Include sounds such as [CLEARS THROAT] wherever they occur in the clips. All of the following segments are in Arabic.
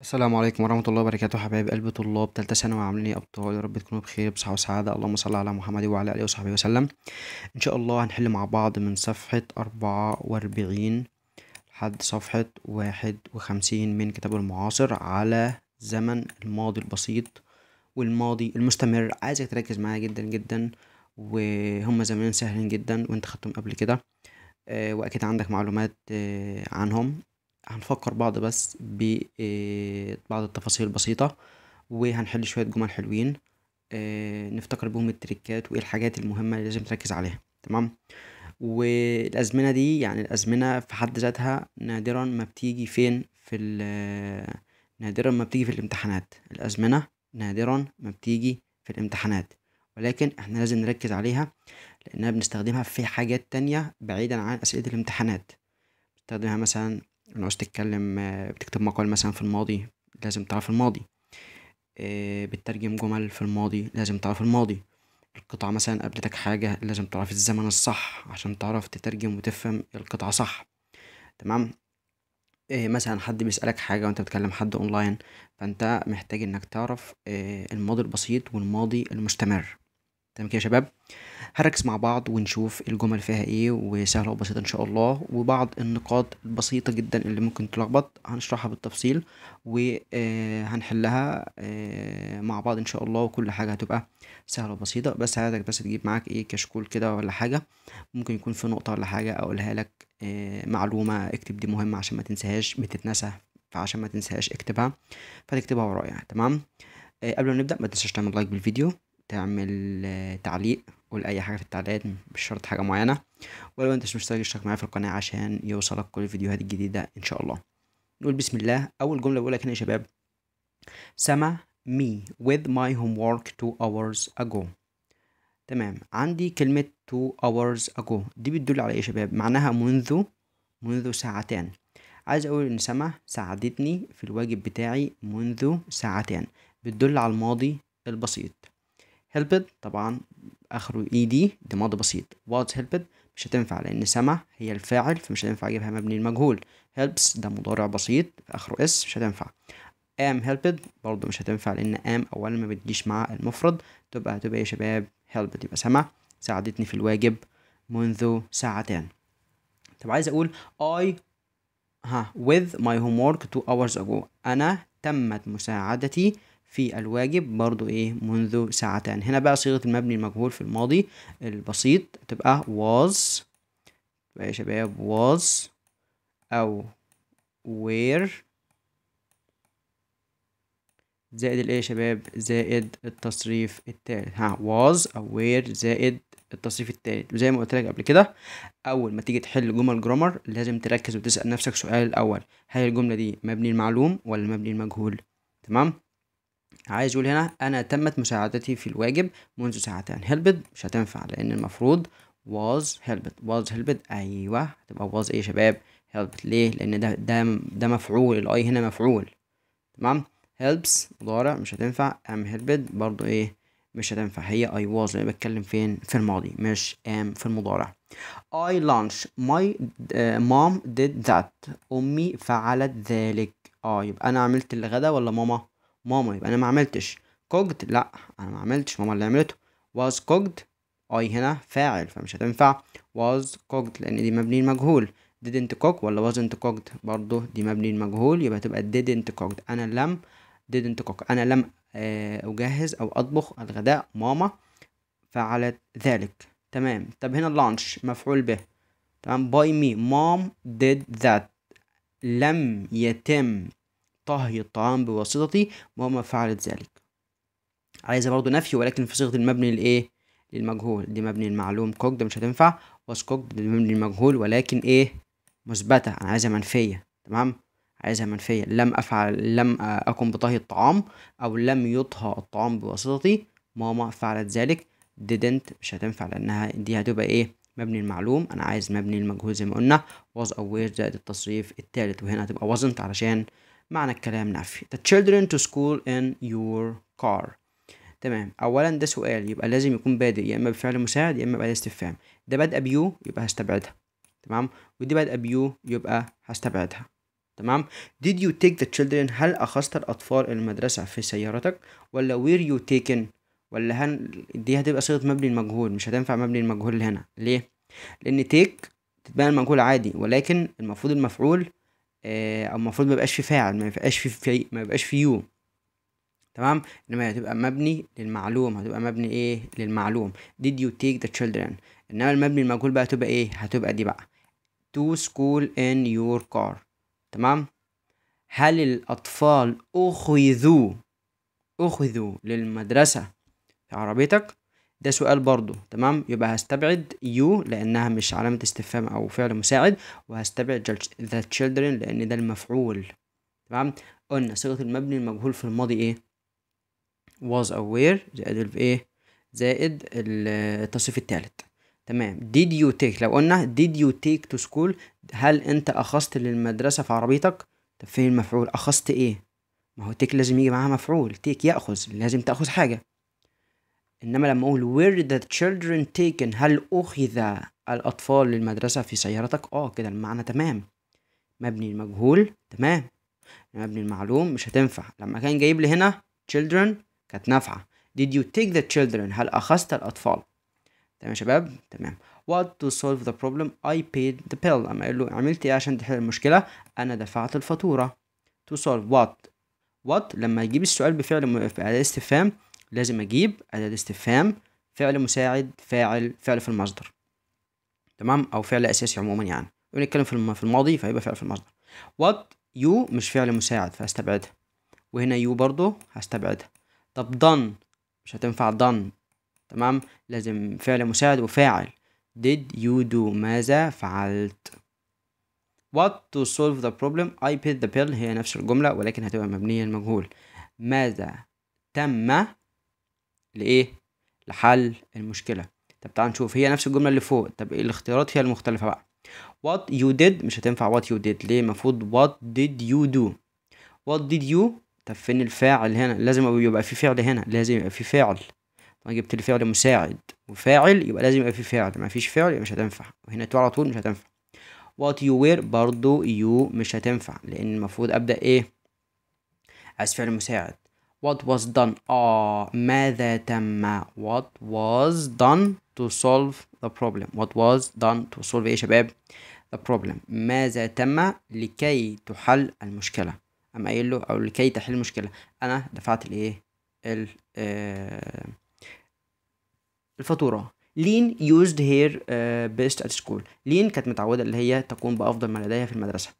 السلام عليكم ورحمة الله وبركاته حبايب قلب طلاب تالتة ثانوي عاملين ايه ابطال يا رب تكونوا بخير بصحة وسعادة اللهم صل على محمد وعلى آله وصحبه وسلم إن شاء الله هنحل مع بعض من صفحة أربعة وأربعين لحد صفحة واحد وخمسين من كتاب المعاصر على زمن الماضي البسيط والماضي المستمر عايزك تركز معايا جدا جدا وهم زمان سهلين جدا وانت خدتهم قبل كده آه، وأكيد عندك معلومات آه، عنهم هنفكر بعض بس ببعض آه، التفاصيل البسيطة وهنحل شوية جمل حلوين آه، نفتكر بهم التريكات وايه الحاجات المهمة اللي لازم تركز عليها تمام والأزمنة دي يعني الأزمنة في حد ذاتها نادرا ما بتيجي فين في آه، نادرا ما بتيجي في الامتحانات الأزمنة نادرا ما بتيجي في الامتحانات ولكن احنا لازم نركز عليها لأننا بنستخدمها في حاجات تانية بعيدا عن أسئلة الامتحانات بنستخدمها مثلا لو عاوز تتكلم آه، بتكتب مقال مثلا في الماضي لازم تعرف الماضي آه، بتترجم جمل في الماضي لازم تعرف الماضي القطعة مثلا قابلتك حاجة لازم تعرف الزمن الصح عشان تعرف تترجم وتفهم القطعة صح تمام إيه مثلا حد بيسألك حاجة وانت بتكلم حد اونلاين فانت محتاج انك تعرف إيه الماضي البسيط والماضي المستمر تمام كده يا شباب هركز مع بعض ونشوف الجمل فيها ايه وسهله وبسيطه ان شاء الله وبعض النقاط البسيطه جدا اللي ممكن تلخبط هنشرحها بالتفصيل وهنحلها آه، آه، مع بعض ان شاء الله وكل حاجه هتبقى سهله وبسيطه بس عايزك بس تجيب معاك ايه كشكول كده ولا حاجه ممكن يكون في نقطه ولا حاجه اقولها لك آه، معلومه اكتب دي مهمه عشان ما تنساهاش بتتنسى فعشان ما تنساهاش اكتبها فتكتبها ورايا تمام قبل ما نبدا ما تنساش تعمل لايك بالفيديو تعمل آه، تعليق قول اي حاجه في التعليقات مش شرط حاجه معينه ولو انت مش مشترك اشترك معايا في القناه عشان يوصلك كل الفيديوهات الجديده ان شاء الله نقول بسم الله اول جمله بقولك هنا يا شباب سمع me with my homework two hours ago تمام عندي كلمة two hours ago دي بتدل على ايه يا شباب معناها منذ منذ ساعتان عايز اقول ان سما ساعدتني في الواجب بتاعي منذ ساعتان بتدل على الماضي البسيط هيلبد طبعا اخره اي دي ده ماضي بسيط واز هيلبد مش هتنفع لان سمع هي الفاعل فمش هتنفع اجيبها مبني المجهول هيلبس ده مضارع بسيط اخره اس مش هتنفع ام هيلبد برضه مش هتنفع لان ام اولا ما بتجيش مع المفرد تبقى هتبقى يا شباب هيلبد يبقى سمع ساعدتني في الواجب منذ ساعتين طب عايز اقول I ها with my homework two hours ago انا تمت مساعدتي في الواجب برضو ايه منذ ساعتان هنا بقى صيغة المبني المجهول في الماضي البسيط تبقى was يا شباب was او were زائد الايه يا شباب زائد التصريف التالت ها was او were زائد التصريف التالت وزي ما قلت لك قبل كده اول ما تيجي تحل جمل جرامر لازم تركز وتسال نفسك سؤال الاول هل الجمله دي مبني المعلوم ولا مبني المجهول تمام عايز يقول هنا أنا تمت مساعدتي في الواجب منذ ساعتين هلبت مش هتنفع لأن المفروض was helped was helped أيوه هتبقى was إيه يا شباب helped ليه لأن ده ده ده مفعول الأي هنا مفعول تمام helps مضارع مش هتنفع ام helped برضو إيه مش هتنفع هي I was انا بتكلم فين في الماضي مش ام في المضارع I lunch my مام آه، mom did that أمي فعلت ذلك اه يبقى أنا عملت الغدا ولا ماما ماما يبقى انا ما عملتش كوجد لا انا ما عملتش ماما اللي عملته was cooked اي آه، هنا فاعل فمش هتنفع was cooked لان دي مبني المجهول didn't cook ولا wasn't cooked برضه دي مبني المجهول يبقى تبقى didn't cooked انا لم didn't cook انا لم آه، اجهز او اطبخ الغداء ماما فعلت ذلك تمام طب هنا اللانش مفعول به تمام باي مي مام did ذات لم يتم طهي الطعام بواسطتي ماما فعلت ذلك عايزة برضو نفي ولكن في صيغة المبني لإيه للمجهول دي مبني المعلوم كوك ده مش هتنفع واس كوك ده مبني المجهول ولكن إيه مثبتة أنا عايزها منفية تمام عايزها منفية لم أفعل لم اكن بطهي الطعام أو لم يطهى الطعام بواسطتي ماما فعلت ذلك didn't مش هتنفع لأنها دي هتبقى إيه مبني المعلوم انا عايز مبني المجهول زي ما قلنا was aware زائد التصريف الثالث وهنا هتبقى wasn't علشان معنى الكلام نفي the children to school in your car تمام اولا ده سؤال يبقى لازم يكون بادئ يا اما بفعل مساعد يا اما بأداة استفهام ده بادئ بيو يبقى هستبعدها تمام ودي بادئ بيو يبقى هستبعدها تمام did you take the children هل اخذت الاطفال المدرسه في سيارتك ولا were you taken ولا هن دي هتبقى صيغه مبني المجهول مش هتنفع مبني المجهول هنا ليه لان تيك تتبقى المجهول عادي ولكن المفروض المفعول آه، او المفروض ما يبقاش في فاعل ما يبقاش في في ما يبقاش في يو تمام انما هتبقى مبني للمعلوم هتبقى مبني ايه للمعلوم did you take the children انما المبني المجهول بقى هتبقى ايه هتبقى دي بقى to school in your car تمام هل الاطفال اخذوا اخذوا للمدرسه في عربيتك ده سؤال برضو تمام يبقى هستبعد يو لانها مش علامة استفهام او فعل مساعد وهستبعد the children لان ده المفعول تمام قلنا صيغة المبني المجهول في الماضي ايه was aware زائد الف ايه زائد التصريف الثالث تمام did you take لو قلنا did you take to school هل انت اخذت للمدرسة في عربيتك طب فين المفعول اخذت ايه ما هو تيك لازم يجي معاها مفعول تيك ياخذ لازم تاخذ حاجة انما لما اقول where the children taken هل اخذ الاطفال للمدرسه في سيارتك اه كده المعنى تمام مبني المجهول تمام مبني المعلوم مش هتنفع لما كان جايب لي هنا children كانت نافعه did you take the children هل اخذت الاطفال تمام يا شباب تمام what to solve the problem I paid the bill اما اقول له عملت ايه عشان تحل المشكله انا دفعت الفاتوره to solve what what لما يجيب السؤال بفعل م... في استفهام لازم اجيب اداة استفهام فعل مساعد فاعل فعل في المصدر تمام او فعل اساسي عموما يعني بنتكلم في في الماضي فهيبقى فعل في المصدر وات يو مش فعل مساعد فهستبعدها وهنا يو برضو هستبعدها طب دن مش هتنفع دن تمام لازم فعل مساعد وفاعل did you do ماذا فعلت what to solve the problem I paid the bill هي نفس الجملة ولكن هتبقى مبنية المجهول ماذا تم لايه لحل المشكله طب تعال نشوف هي نفس الجمله اللي فوق طب ايه الاختيارات هي المختلفه بقى what you did مش هتنفع what you did ليه المفروض what did you do what did you طب فين الفاعل هنا لازم يبقى في فعل هنا لازم يبقى في فاعل طب جبت لي فعل مساعد وفاعل يبقى لازم يبقى في فعل ما فيش فعل يبقى مش هتنفع وهنا على طول مش هتنفع what you were برضو you مش هتنفع لان المفروض ابدا ايه عايز فعل مساعد what was done آه ماذا تم what was done to solve the problem what was done to solve ايه شباب the problem ماذا تم لكي تحل المشكلة أما قايل له أو لكي تحل المشكلة أنا دفعت الإيه آه الفاتورة لين يوزد هير بيست ات سكول لين كانت متعودة اللي هي تقوم بأفضل ما لديها في المدرسة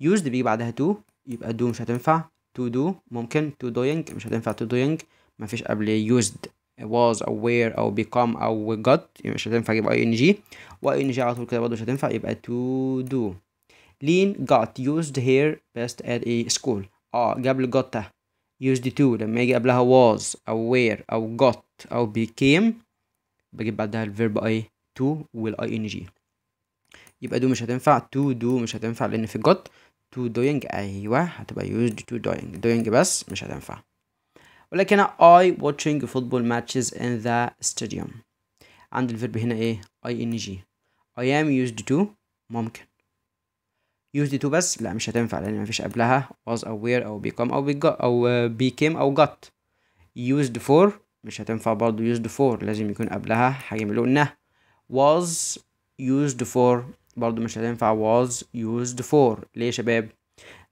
يوزد بيجي بعدها تو يبقى دو مش هتنفع تو دو ممكن تو دوينج مش هتنفع تو دوينج مفيش قبل يوزد was او وير او become او got مش هتنفع يبقى اي ان جي واي ان جي على طول كده برضه مش هتنفع يبقى to do لين got used here best at a school اه قبل got used to لما يجي قبلها was او where او got او became بجيب بعدها الفيرب اي to والاي ان جي يبقى دو مش هتنفع to do مش هتنفع لان في got to doing ايوه هتبقى used to doing doing بس مش هتنفع ولكن هنا I watching football matches in the stadium عند الفيرب هنا ايه ing I am used to ممكن used to بس لا مش هتنفع لان ما فيش قبلها was aware او become او got او became او got used for مش هتنفع برضو used for لازم يكون قبلها حاجة من اللي was used for برضو مش هتنفع was used for ليه يا شباب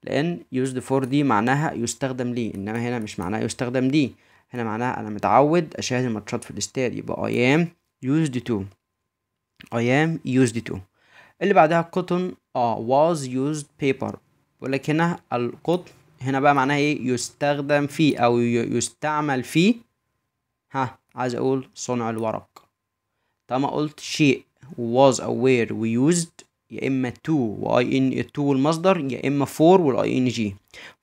لان used for دي معناها يستخدم ليه انما هنا مش معناها يستخدم دي هنا معناها انا متعود اشاهد الماتشات في الاستاد يبقى I am used to I am used to اللي بعدها cotton اه was used paper بقول هنا القطن هنا بقى معناها ايه يستخدم فيه او يستعمل فيه ها عايز اقول صنع الورق طالما قلت شيء was أو were we used يا إما to وأي in to والمصدر يا إما for والأي ing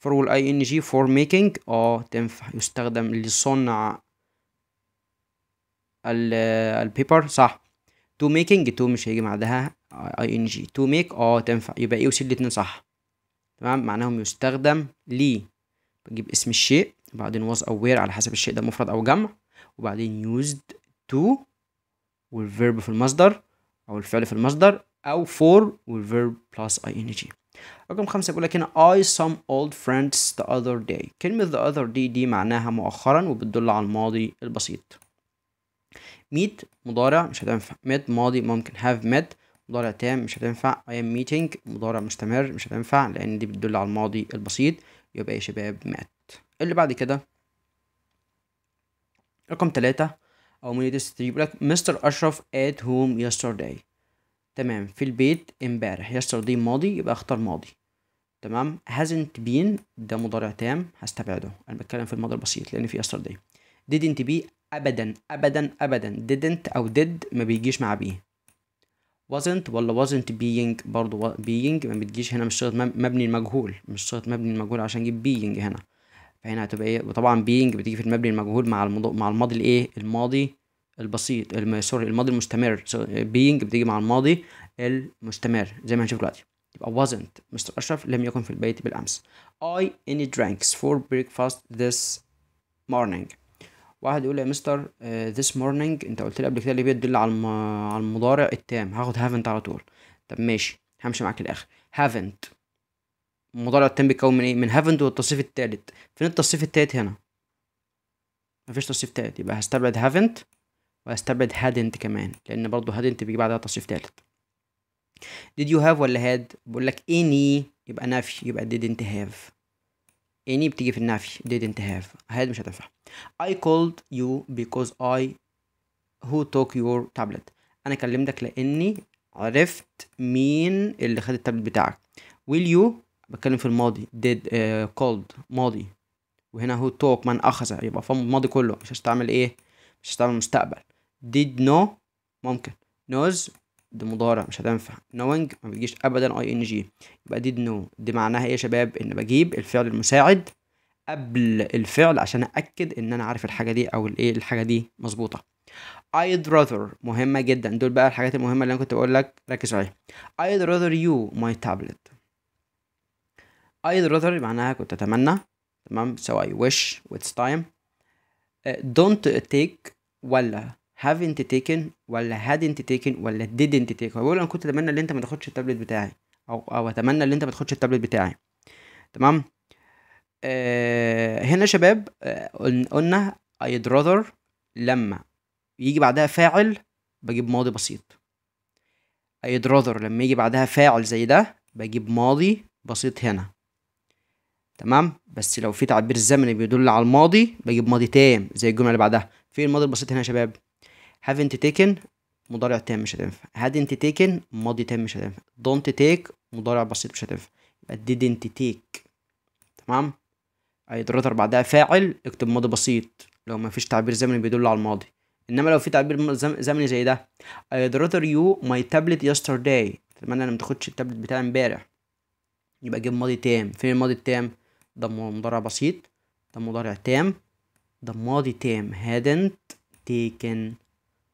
for والأي ing جي for making اه تنفع يستخدم لصنع البيبر صح to making to مش هيجي بعدها ing to make اه تنفع يبقى ايه وسيلة الاتنين صح تمام معناهم يستخدم لي بجيب اسم الشيء وبعدين was aware على حسب الشيء ده مفرد او جمع وبعدين used to والفيرب في المصدر او الفعل في المصدر او فور والفيرب بلس ing رقم خمسة بيقول لك هنا I some old friends the other day كلمة the other day دي معناها مؤخرا وبتدل على الماضي البسيط meet مضارع مش هتنفع met ماضي ممكن have met مضارع تام مش هتنفع I am meeting مضارع مستمر مش هتنفع لأن دي بتدل على الماضي البسيط يبقى يا شباب مات اللي بعد كده رقم تلاتة او ديس 3 يقول لك مستر اشرف ات هوم يسترداي تمام في البيت امبارح يسترداي ماضي يبقى اختار ماضي تمام hasn't been ده مضارع تام هستبعده انا بتكلم في الماضي البسيط لان في يسترداي didn't be ابدا ابدا ابدا didn't او did ما بيجيش مع بي wasn't ولا wasn't being برضه being ما بتجيش هنا مش صيغه مبني المجهول مش صيغه مبني المجهول عشان اجيب being هنا فهنا هتبقى ايه وطبعا بينج بتيجي في المبني المجهول مع المضو... مع الماضي الايه الماضي البسيط الم... سوري الماضي المستمر بينج بتيجي مع الماضي المستمر زي ما هنشوف دلوقتي يبقى wasn't مستر أشرف لم يكن في البيت بالأمس I any drinks for breakfast this morning واحد يقول لي يا مستر uh, آه، this morning انت قلت لي قبل كده اللي بيدل على الم... على المضارع التام هاخد haven't على طول طب ماشي همشي معاك للآخر haven't المضارع التام بيتكون من ايه من هافند والتصريف التالت فين التصريف التالت هنا مفيش تصريف تالت يبقى هستبعد هافند وهستبعد هادنت كمان لان برضه هادنت بيجي بعدها تصريف تالت did you have ولا had بقول لك any يبقى نفي يبقى didn't have any بتيجي في النفي didn't have had مش هتنفع I called you because I who took your tablet انا كلمتك لاني عرفت مين اللي خد التابلت بتاعك will you بتكلم في الماضي did آه uh, called ماضي وهنا هو توك من اخذ يبقى فهم الماضي كله مش هستعمل ايه مش هستعمل مستقبل did know ممكن knows دي مضارع مش هتنفع knowing ما بتجيش ابدا اي ان جي يبقى did know دي معناها ايه يا شباب ان بجيب الفعل المساعد قبل الفعل عشان اتاكد ان انا عارف الحاجه دي او الايه الحاجه دي مظبوطه I'd rather مهمة جدا دول بقى الحاجات المهمة اللي أنا كنت بقول لك ركز عليها I'd rather you my tablet I'd rather معناها كنت أتمنى تمام so I wish it's time uh, don't take ولا haven't taken ولا hadn't taken ولا didn't take بقول أنا كنت أتمنى إن أنت ما تاخدش التابلت بتاعي أو أو أتمنى إن أنت ما تاخدش التابلت بتاعي تمام uh, هنا شباب uh, قلنا I'd rather لما يجي بعدها فاعل بجيب ماضي بسيط I'd rather لما يجي بعدها فاعل زي ده بجيب ماضي بسيط هنا تمام بس لو في تعبير زمني بيدل على الماضي بجيب ماضي تام زي الجمله اللي بعدها فين الماضي البسيط هنا يا شباب haven't taken مضارع تام مش هتنفع hadn't taken ماضي تام مش هتنفع don't take مضارع بسيط مش هتنفع يبقى didn't take تمام اي هيتردر بعدها فاعل اكتب ماضي بسيط لو مفيش تعبير زمني بيدل على الماضي انما لو في تعبير زمني زي ده اي rather يو ماي تابلت يسترداي اتمنى انا ما تاخدش التابلت بتاعي امبارح يبقى جيب ماضي تام فين الماضي التام ده مضارع بسيط ده مضارع تام ده ماضي تام hadn't taken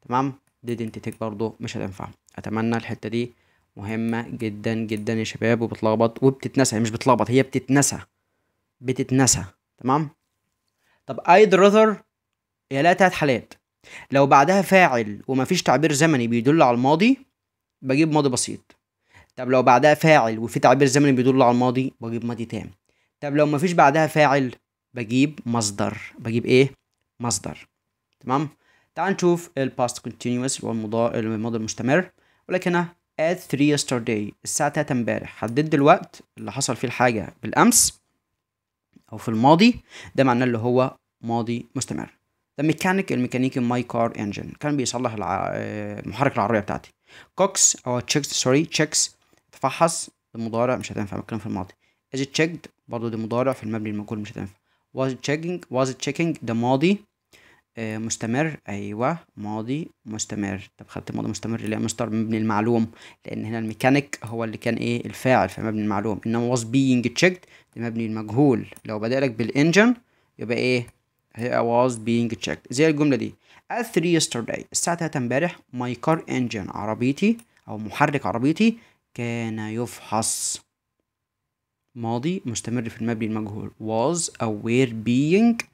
تمام didn't take برضه مش هتنفع اتمنى الحته دي مهمه جدا جدا يا شباب وبتلخبط وبتتنسى مش بتلخبط هي بتتنسى بتتنسى تمام طب I'd rather هي لها تلات حالات لو بعدها فاعل ومفيش تعبير زمني بيدل على الماضي بجيب ماضي بسيط طب لو بعدها فاعل وفي تعبير زمني بيدل على الماضي بجيب ماضي تام طب لو مفيش بعدها فاعل بجيب مصدر بجيب ايه مصدر تمام تعال نشوف الباست كونتينوس هو الماضي المستمر ولكن هنا at 3 yesterday الساعة 3 امبارح حدد الوقت اللي حصل فيه الحاجة بالأمس أو في الماضي ده معناه اللي هو ماضي مستمر the ميكانيك الميكانيكي ماي كار انجن كان بيصلح الع... آه، محرك العربية بتاعتي كوكس أو تشيكس سوري تشيكس تفحص المضارع مش هتنفع بتكلم في الماضي از تشيكد برضو دي مضارع في المبني المجهول مش هتنفع was checking was checking ده ماضي آه مستمر ايوه ماضي مستمر طب خدت ماضي مستمر ليه مستر مبني المعلوم لان هنا الميكانيك هو اللي كان ايه الفاعل في مبني المعلوم انما was being checked ده مبني المجهول لو بدأ لك بالانجن يبقى ايه هي was being checked زي الجمله دي at 3 yesterday الساعه 3 امبارح my car engine عربيتي او محرك عربيتي كان يفحص ماضي مستمر في المبني المجهول was أو were being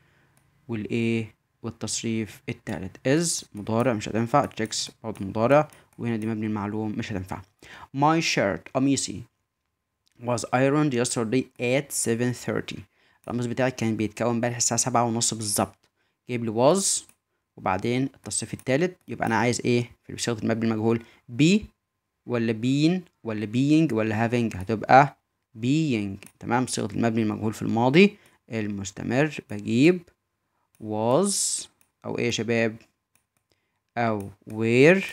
والإيه والتصريف التالت is مضارع مش هتنفع checks برضه مضارع وهنا دي مبني المعلوم مش هتنفع my shirt قميصي was ironed yesterday at 7:30 القميص بتاعي كان بيتكون امبارح الساعة سبعة ونص بالظبط جايب لي was وبعدين التصريف التالت يبقى أنا عايز إيه في صيغة المبني المجهول be ولا بين ولا being ولا having هتبقى being تمام صيغة المبني المجهول في الماضي المستمر بجيب was أو إيه يا شباب أو were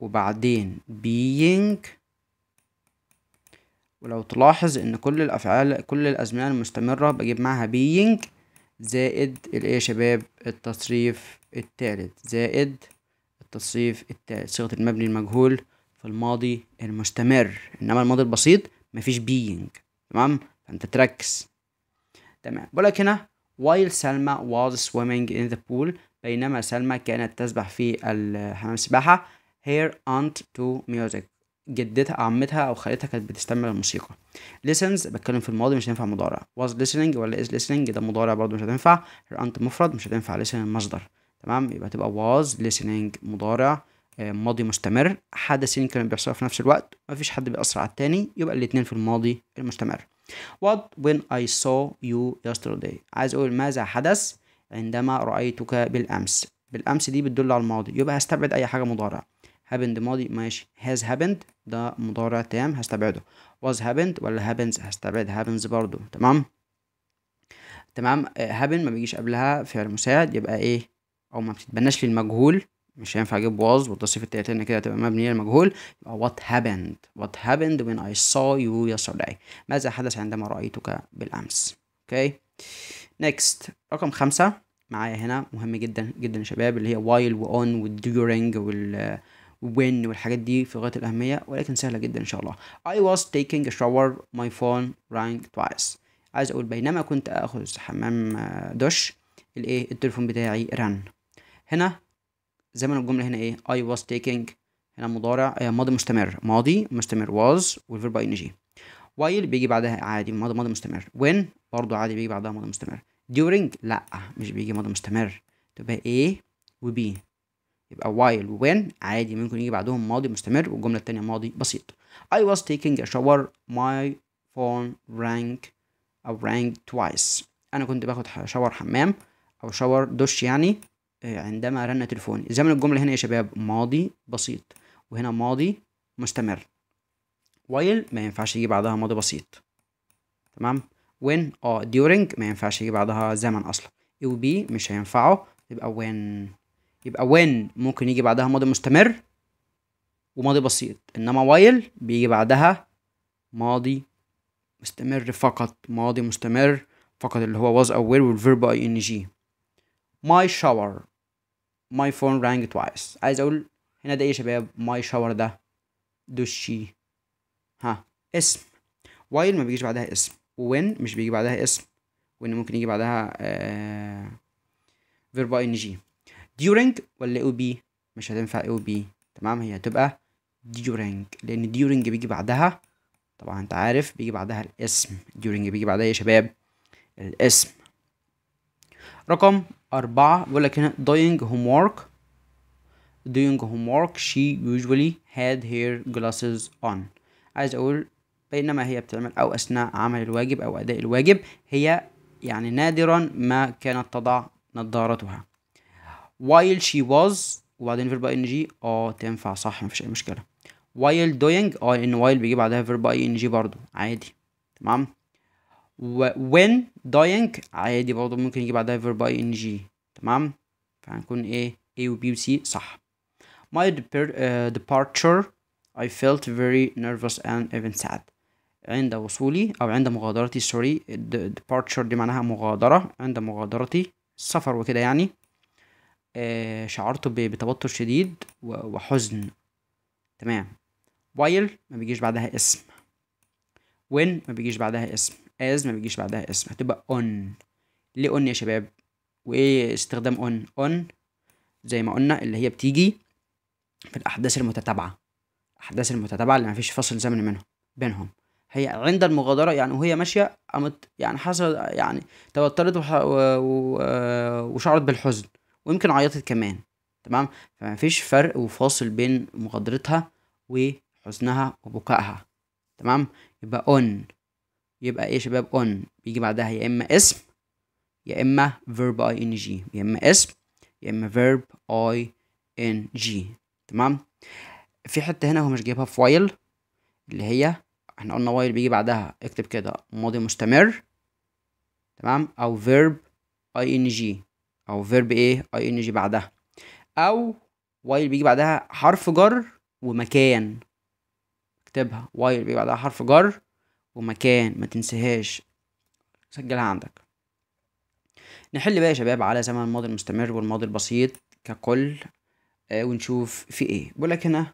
وبعدين being ولو تلاحظ إن كل الأفعال كل الأزمنة المستمرة بجيب معها being زائد الإيه يا شباب التصريف التالت زائد التصريف التالت صيغة المبني المجهول في الماضي المستمر انما الماضي البسيط مفيش being تمام فانت تركز تمام لك هنا while سلمى was swimming in the pool بينما سلمى كانت تسبح في الحمام السباحة her aunt to music جدتها عمتها او خالتها كانت بتستمع للموسيقى listens بتكلم في الماضي مش هينفع مضارع was listening ولا is listening ده مضارع برضه مش هتنفع her aunt مفرد مش هتنفع listen المصدر تمام يبقى تبقى was listening مضارع آه، ماضي مستمر حدثين كانوا بيحصلوا في نفس الوقت مفيش حد بيأثر على التاني يبقى الاتنين في الماضي المستمر What when I saw you yesterday عايز أقول ماذا حدث عندما رأيتك بالأمس بالأمس دي بتدل على الماضي يبقى هستبعد أي حاجة مضارع happened ماضي ماشي has happened ده مضارع تام هستبعده was happened ولا happens هستبعد happens برضو تمام تمام آه، happen ما بيجيش قبلها فعل مساعد يبقى ايه او ما بتتبناش للمجهول مش هينفع اجيب was والتصريف التالت ان كده هتبقى مبنيه للمجهول يبقى what happened what happened when I saw you yesterday ماذا حدث عندما رايتك بالامس اوكي okay. next رقم خمسة معايا هنا مهم جدا جدا يا شباب اللي هي while وon during وال when والحاجات دي في غاية الأهمية ولكن سهلة جدا إن شاء الله I was taking a shower my phone rang twice عايز أقول بينما كنت آخذ حمام آه، دش الإيه التليفون بتاعي رن هنا زي ما الجمله هنا ايه I was taking هنا مضارع آه، ماضي مستمر ماضي مستمر was والفيرب جي while بيجي بعدها عادي ماضي ماضي مستمر when برضو عادي بيجي بعدها ماضي مستمر during لا مش بيجي ماضي مستمر تبقى A و يبقى while و when عادي ممكن يجي بعدهم ماضي مستمر والجملة التانية ماضي بسيط I was taking a shower my phone rang أو rang twice أنا كنت باخد شاور حمام أو شاور دش يعني عندما رن تليفوني زمن الجملة هنا يا شباب ماضي بسيط وهنا ماضي مستمر while ما ينفعش يجي بعدها ماضي بسيط تمام when اه during ما ينفعش يجي بعدها زمن اصلا it will be مش هينفعه يبقى when يبقى when ممكن يجي بعدها ماضي مستمر وماضي بسيط انما while بيجي بعدها ماضي مستمر فقط ماضي مستمر فقط اللي هو was او were والverb ing my shower ماي فون رانج توايس عايز اقول هنا ده ايه يا شباب ماي شاور ده دوشي ها اسم وايل ما بيجيش بعدها اسم وين مش بيجي بعدها اسم وان ممكن يجي بعدها آه فيرب ان جي during ولا او بي مش هتنفع او بي تمام هي هتبقى during لان during بيجي بعدها طبعا انت عارف بيجي بعدها الاسم during بيجي بعدها يا شباب الاسم رقم أربعة بيقول لك هنا doing homework doing homework she usually had her glasses on عايز أقول بينما هي بتعمل أو أثناء عمل الواجب أو أداء الواجب هي يعني نادرا ما كانت تضع نظارتها while she was وبعدين verb ing اه تنفع صح مفيش أي مشكلة while doing اه لأن while بيجي بعدها verb ing برضو عادي تمام when dying عادي برضه ممكن يجي بعدها verb ing تمام فهنكون ايه A و B و C صح my آه، departure I felt very nervous and even sad عند وصولي أو عند مغادرتي سوري departure دي معناها مغادرة عند مغادرتي السفر وكده يعني آه، شعرت بتوتر شديد وحزن تمام while ما بيجيش بعدها اسم when ما بيجيش بعدها اسم از ما بيجيش بعدها اسم هتبقى اون ليه اون يا شباب وايه استخدام اون اون زي ما قلنا اللي هي بتيجي في الاحداث المتتابعه الاحداث المتتابعه اللي ما فيش فصل زمني منهم بينهم هي عند المغادرة يعني وهي ماشية قامت يعني حصل يعني توترت وح... و... و... وشعرت بالحزن ويمكن عيطت كمان تمام فمفيش فرق وفاصل بين مغادرتها وحزنها وبكائها تمام يبقى on يبقى ايه يا شباب اون بيجي بعدها يا اما اسم يا اما verb اي ان جي يا اما اسم يا اما verb اي ان جي تمام في حته هنا هو مش جايبها في وايل اللي هي احنا قلنا وايل بيجي بعدها اكتب كده ماضي مستمر تمام او verb اي ان جي او verb ايه اي ان جي بعدها او وايل بيجي بعدها حرف جر ومكان اكتبها وايل بيجي بعدها حرف جر ومكان ما تنسهاش سجلها عندك نحل بقى يا شباب على زمن الماضي المستمر والماضي البسيط ككل آه ونشوف في ايه بقول لك هنا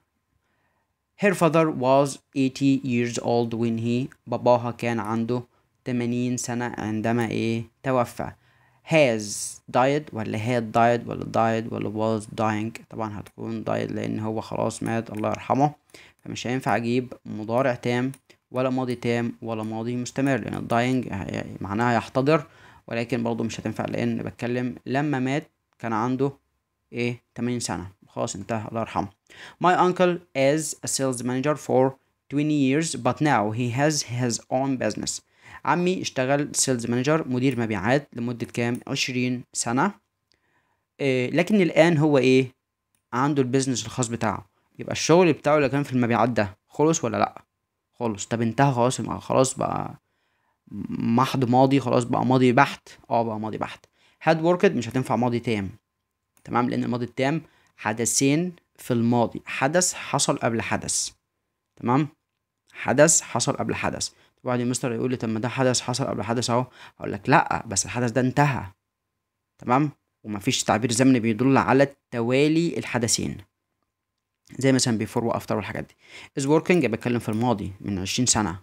her father was 80 years old when he باباها كان عنده 80 سنة عندما ايه توفى has died ولا had died ولا died ولا was dying طبعا هتكون died لان هو خلاص مات الله يرحمه فمش هينفع اجيب مضارع تام ولا ماضي تام ولا ماضي مستمر لان الداينج يعني معناها يحتضر ولكن برضه مش هتنفع لان بتكلم لما مات كان عنده ايه 80 سنه خلاص انتهى الله يرحمه my uncle is a sales manager for 20 years but now he has his own business عمي اشتغل سيلز مانجر مدير مبيعات لمدة كام 20 سنة إيه لكن الآن هو إيه عنده البيزنس الخاص بتاعه يبقى الشغل بتاعه اللي كان في المبيعات ده خلص ولا لأ خالص طب انتهى خلاص خلاص بقى محض ماضي خلاص بقى ماضي بحت اه بقى ماضي بحت هاد وركد مش هتنفع ماضي تام تمام لان الماضي التام حدثين في الماضي حدث حصل قبل حدث تمام حدث حصل قبل حدث واحد مستر يقول لي طب ما ده حدث حصل قبل حدث اهو اقول لك لا بس الحدث ده انتهى تمام ومفيش تعبير زمني بيدل على التوالي الحدثين زي مثلا بيفور وافتر والحاجات دي از working بتكلم في الماضي من 20 سنة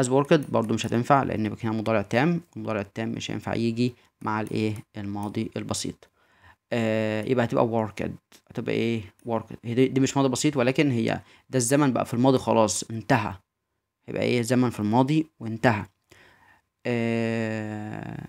has worked برضو مش هتنفع لأن هنا مضارع تام المضارع التام مش هينفع يجي مع الايه الماضي البسيط آه يبقى هتبقى worked هتبقى ايه worked هي دي مش ماضي بسيط ولكن هي ده الزمن بقى في الماضي خلاص انتهى هيبقى ايه زمن في الماضي وانتهى آه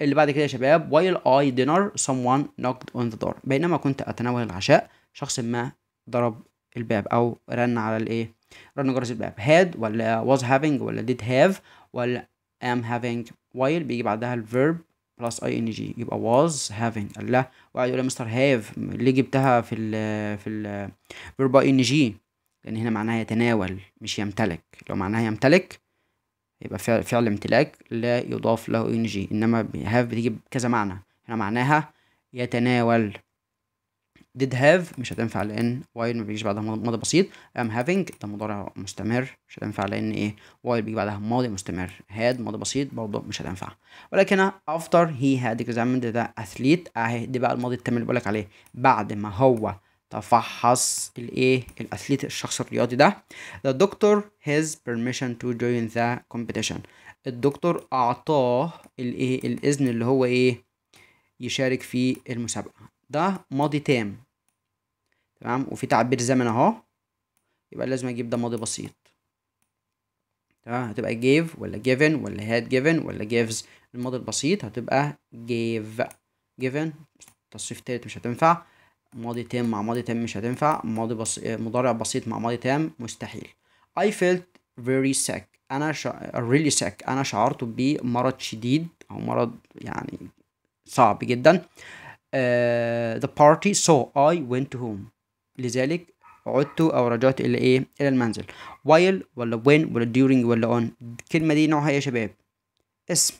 اللي بعد كده يا شباب while I dinner someone knocked on the door بينما كنت أتناول العشاء شخص ما ضرب الباب او رن على الايه رن جرس الباب had ولا was having ولا did have ولا am having while بيجي بعدها الفيرب بلس ing يبقى was having قال لا وقعد يقول مستر هاف ليه جبتها في الـ في الفيرب اي ان جي لان هنا معناها يتناول مش يمتلك لو معناها يمتلك يبقى فعل, فعل امتلاك لا يضاف له ان جي انما have بتيجي بكذا معنى هنا معناها يتناول did have مش هتنفع لان while ما بيجيش بعدها ماضي بسيط I'm having ده مضارع مستمر مش هتنفع لان ايه while بيجي بعدها ماضي مستمر had ماضي بسيط برضه مش هتنفع ولكن after he had examined the athlete اهي دي بقى الماضي التام اللي بقولك عليه بعد ما هو تفحص الايه الاثليت الشخص الرياضي ده the doctor has permission to join the competition الدكتور اعطاه الايه الاذن اللي هو ايه يشارك في المسابقه ده ماضي تام تمام وفي تعبير زمن اهو يبقى لازم اجيب ده ماضي بسيط تمام هتبقى gave ولا given ولا had given ولا gives الماضي البسيط هتبقى gave given تصريف تالت مش هتنفع ماضي تام مع ماضي تام مش هتنفع ماضي بس... مضارع بسيط مع ماضي تام مستحيل I felt very sick انا ش... really sick انا شعرت بمرض شديد او مرض يعني صعب جدا آه، the party so I went to home لذلك عدت أو رجعت إلى إيه إلى المنزل while ولا when ولا during ولا on الكلمة دي نوعها إيه يا شباب اسم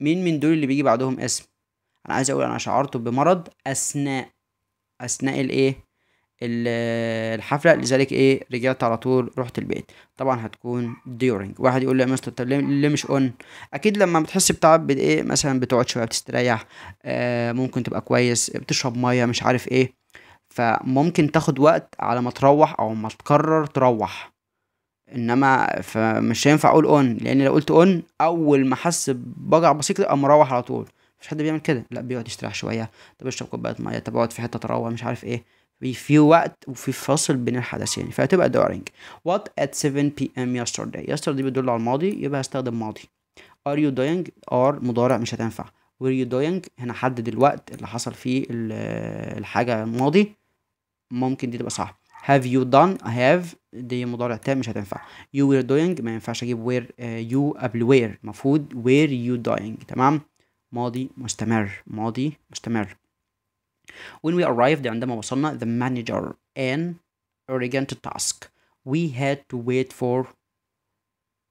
مين من دول اللي بيجي بعدهم اسم أنا عايز أقول أنا شعرت بمرض أثناء أثناء الإيه الحفله لذلك ايه رجعت على طول رحت البيت طبعا هتكون ديورنج واحد يقول لي يا مستر طب ليه مش اون اكيد لما بتحس بتعب ايه مثلا بتقعد شويه بتستريح آه ممكن تبقى كويس بتشرب ميه مش عارف ايه فممكن تاخد وقت على ما تروح او ما تقرر تروح انما فمش هينفع اقول اون لان لو قلت اون اول ما احس بوجع بسيط ابقى مروح على طول مفيش حد بيعمل كده لا بيقعد يستريح شويه طب اشرب كوبايه ميه طب اقعد في حته تروح مش عارف ايه في وقت وفي فاصل بين الحدثين يعني، فهتبقى during what at 7 p.m. yesterday yesterday بيدل على الماضي يبقى هستخدم ماضي are you doing are مضارع مش هتنفع were you doing هنا حدد الوقت اللي حصل فيه آه، الحاجة الماضي ممكن دي تبقى صح have you done have دي مضارع تام مش هتنفع you were doing ما ينفعش اجيب where uh, you قبل where المفروض were you doing تمام ماضي مستمر ماضي مستمر When we arrived عندما وصلنا the manager an urgent task we had to wait for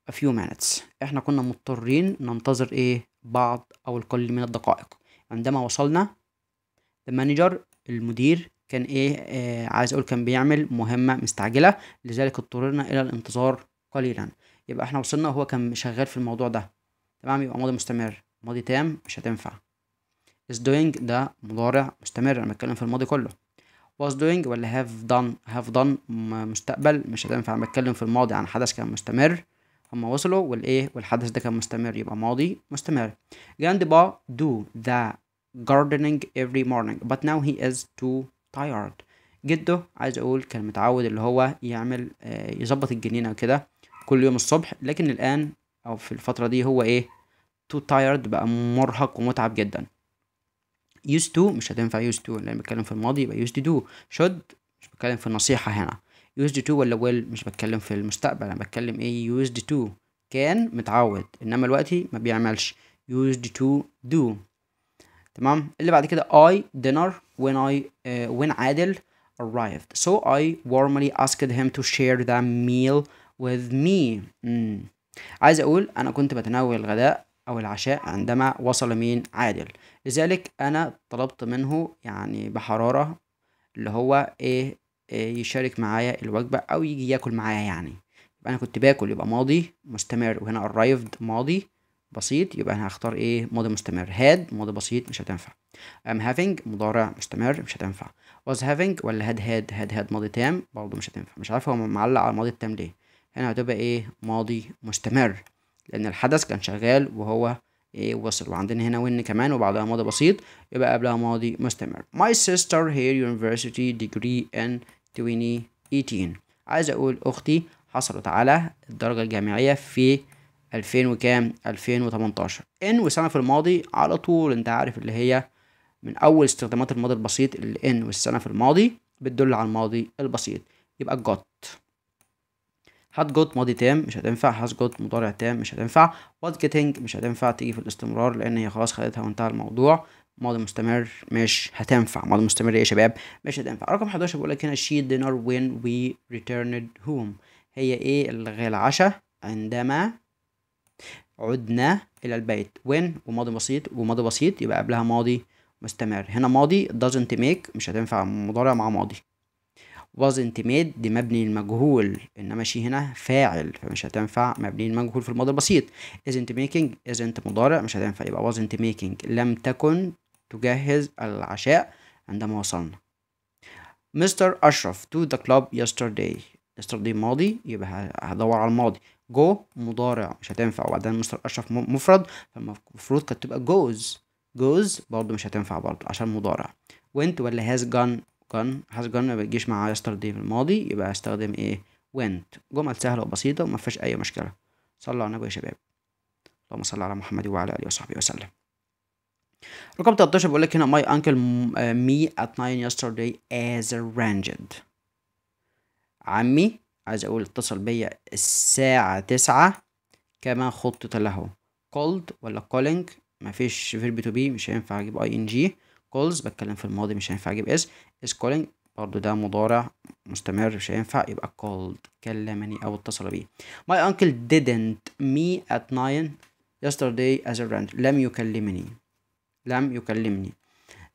a few minutes احنا كنا مضطرين ننتظر ايه بعض او القليل من الدقائق عندما وصلنا the manager المدير كان ايه آه عايز اقول كان بيعمل مهمه مستعجله لذلك اضطررنا الى الانتظار قليلا يبقى احنا وصلنا وهو كان شغال في الموضوع ده تمام يبقى ماضي مستمر ماضي تام مش هتنفع is doing ده مضارع مستمر انا بتكلم في الماضي كله was doing ولا have done have done مستقبل مش هتنفع بتكلم في الماضي عن يعني حدث كان مستمر هما وصلوا والايه والحدث ده كان مستمر يبقى ماضي مستمر جاند با do the gardening every morning but now he is too tired جده عايز اقول كان متعود اللي هو يعمل آه، يظبط الجنينه وكده كل يوم الصبح لكن الان او في الفتره دي هو ايه too tired بقى مرهق ومتعب جدا used to مش هتنفع used to لان بتكلم في الماضي يبقى used to do should مش بتكلم في النصيحة هنا used to ولا will مش بتكلم في المستقبل انا بتكلم ايه used to كان متعود انما دلوقتي ما بيعملش used to do تمام اللي بعد كده I dinner when I uh, when عادل arrived so I warmly asked him to share the meal with me mm. عايز اقول انا كنت بتناول الغداء أو العشاء عندما وصل مين عادل لذلك أنا طلبت منه يعني بحرارة اللي هو إيه, إيه يشارك معايا الوجبة أو يجي ياكل معايا يعني يبقى أنا كنت باكل يبقى ماضي مستمر وهنا arrived ماضي بسيط يبقى أنا هختار إيه ماضي مستمر had ماضي بسيط مش هتنفع I'm having مضارع مستمر مش هتنفع was having ولا had had had had ماضي تام برضه مش هتنفع مش عارف هو معلق على الماضي التام ليه هنا هتبقى إيه ماضي مستمر لأن الحدث كان شغال وهو ايه وصل وعندنا هنا وإن كمان وبعدها ماضي بسيط يبقى قبلها ماضي مستمر My sister here university degree in 2018 عايز أقول أختي حصلت على الدرجة الجامعية في 2000 وكام 2018 ان وسنة في الماضي على طول انت عارف اللي هي من اول استخدامات الماضي البسيط الان والسنة في الماضي بتدل على الماضي البسيط يبقى got هات جوت ماضي تام مش هتنفع هات جوت مضارع تام مش هتنفع وات جيتنج مش هتنفع تيجي في الاستمرار لان هي خلاص خدتها وانتهى الموضوع ماضي مستمر مش هتنفع ماضي مستمر يا شباب مش هتنفع رقم 11 بيقول لك هنا شي دينر وين وي ريتيرند هوم هي ايه الغي العشاء عندما عدنا الى البيت وين وماضي بسيط وماضي بسيط يبقى قبلها ماضي مستمر هنا ماضي doesn't make مش هتنفع مضارع مع ماضي wasn't made دي مبني للمجهول انما شي هنا فاعل فمش هتنفع مبني للمجهول في الماضي البسيط isn't making isn't مضارع مش هتنفع يبقى wasn't making لم تكن تجهز العشاء عندما وصلنا مستر أشرف to the club yesterday yesterday ماضي يبقى هدور على الماضي جو مضارع مش هتنفع وبعدين مستر أشرف مفرد فالمفروض كانت تبقى جوز جوز برضه مش هتنفع برضه عشان مضارع went ولا has gone قارن هاز ما بتجيش مع يسترداي في الماضي يبقى هستخدم ايه went جمل سهلة وبسيطة وما فيهاش أي مشكلة صلوا على النبي يا شباب اللهم صل على محمد وعلى آله وصحبه وسلم رقم 13 بيقول لك هنا my uncle me at 9 yesterday as arranged عمي عايز اقول اتصل بيا الساعة تسعة كما خطط له called ولا calling مفيش فيرب تو بي مش هينفع اجيب اي ان جي كولز بتكلم في الماضي مش هينفع اجيب اس is calling برضه ده مضارع مستمر مش هينفع يبقى called كلمني أو اتصل بي my uncle didn't me at 9 yesterday as a friend لم يكلمني لم يكلمني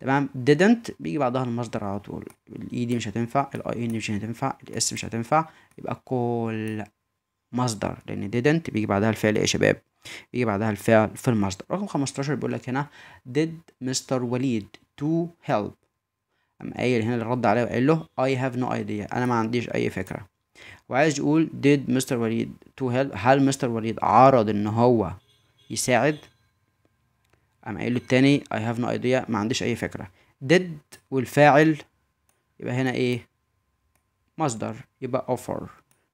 تمام didn't بيجي بعدها المصدر على طول الاي e دي مش هتنفع الاي ان مش هتنفع الاس مش هتنفع يبقى كل مصدر لان didn't بيجي بعدها الفعل يا شباب بيجي بعدها الفعل في المصدر رقم 15 بيقول لك هنا did Mr. وليد to help قام قايل هنا اللي رد وقال له I have no idea أنا ما عنديش أي فكرة وعايز يقول did Mr. وليد to help هل مستر وليد عرض إن هو يساعد قام قايل له التاني I have no idea ما عنديش أي فكرة did والفاعل يبقى هنا إيه مصدر يبقى offer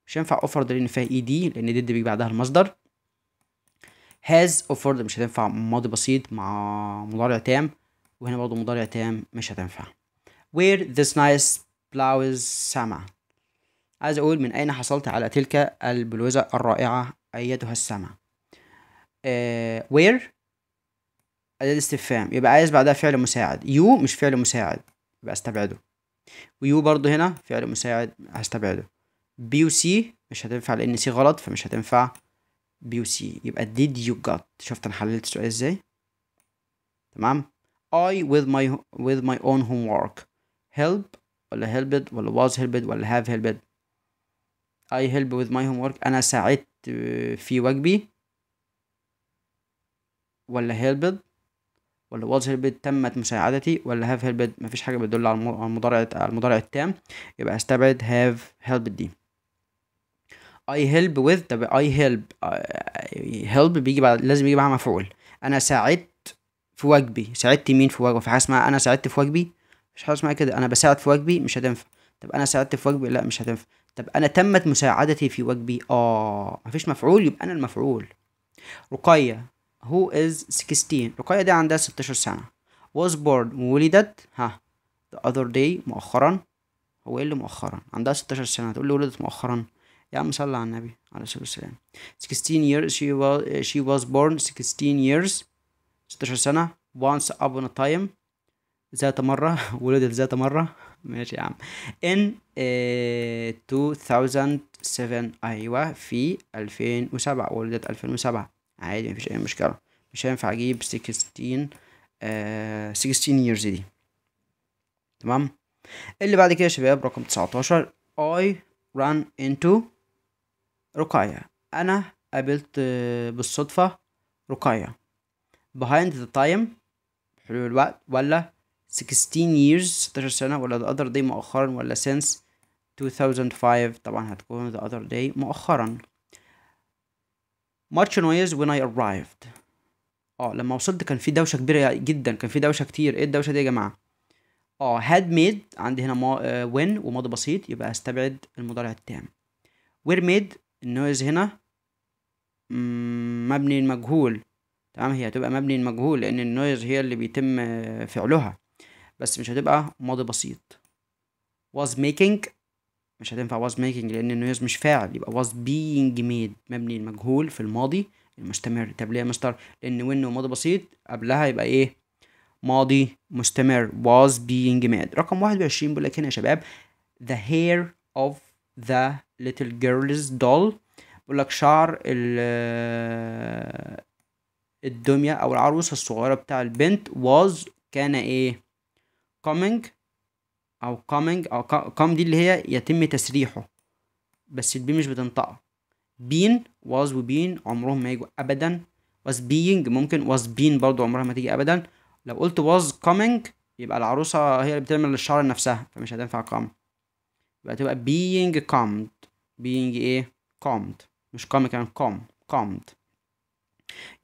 مش هينفع offer ده لأن فيها ED لأن did بيجي بعدها المصدر has offered مش هتنفع ماضي بسيط مع مضارع تام وهنا برضه مضارع تام مش هتنفع where this nice blouse سما عايز أقول من أين حصلت على تلك البلوزة الرائعة أيتها السما أه where أداة استفهام يبقى عايز بعدها فعل مساعد يو مش فعل مساعد يبقى استبعده ويو برضو هنا فعل مساعد هستبعده بي وسي مش هتنفع لأن سي غلط فمش هتنفع بي وسي يبقى did you got شفت أنا حللت السؤال ازاي تمام I with my with my own homework help ولا helped ولا was helped ولا have helped I help with my homework أنا ساعدت آه، في واجبي ولا helped ولا was helped تمت مساعدتي ولا have helped مفيش حاجة بتدل على المضارع على المضارع التام يبقى استبعد have helped دي I help with طب I help آه، help بيجي بعد لازم يجي بعدها مفعول أنا ساعدت في واجبي ساعدت مين في واجبي في حاجة اسمها أنا ساعدت في واجبي مش حاسس معايا كده انا بساعد في واجبي مش هتنفع طب انا ساعدت في واجبي لا مش هتنفع طب انا تمت مساعدتي في واجبي اه مفيش مفعول يبقى انا المفعول رقيه who is 16 رقيه دي عندها 16 سنه was born ولدت ها the other day مؤخرا هو ايه اللي مؤخرا عندها 16 سنه تقول لي ولدت مؤخرا يا عم صلى على النبي عليه الصلاه والسلام 16 years she was she was born 16 years 16 سنه once upon a time ذات مرة ولدت ذات مرة ماشي يا عم in uh, 2007 ايوه في 2007 ولدت 2007 عادي مفيش اي مشكلة مش هينفع اجيب 16 uh, 16 years دي تمام اللي بعد كده يا شباب رقم 19 I ran into رقاية أنا قابلت آه، بالصدفة رقاية behind the time حلول الوقت ولا 16 years 16 سنة ولا the other day مؤخرا ولا since 2005 طبعا هتكون the other day مؤخرا much noise when I arrived اه لما وصلت كان في دوشة كبيرة جدا كان في دوشة كتير ايه الدوشة دي يا جماعة اه had made عندي هنا آه، when وماضي بسيط يبقى استبعد المضارع التام were made النويز هنا مبني المجهول تمام هي هتبقى مبني المجهول لان النويز هي اللي بيتم آه، فعلها بس مش هتبقى ماضي بسيط was making مش هتنفع was making لان النيوز مش فاعل يبقى was being made مبني المجهول في الماضي المستمر طب ليه مستر لان وين وماضي بسيط قبلها يبقى ايه ماضي مستمر was being made رقم 21 بيقول لك هنا يا شباب the hair of the little girl's doll بيقول لك شعر الدمية او العروسة الصغيرة بتاع البنت was كان ايه coming او coming او come دي اللي هي يتم تسريحه بس البي مش بتنطقه بين was وبين عمرهم ما يجوا ابدا was being ممكن was been برضو عمرها ما تيجي ابدا لو قلت was coming يبقى العروسة هي اللي بتعمل الشعر نفسها فمش هتنفع come يبقى تبقى being calmed being ايه calmed مش calm كمان calm calmed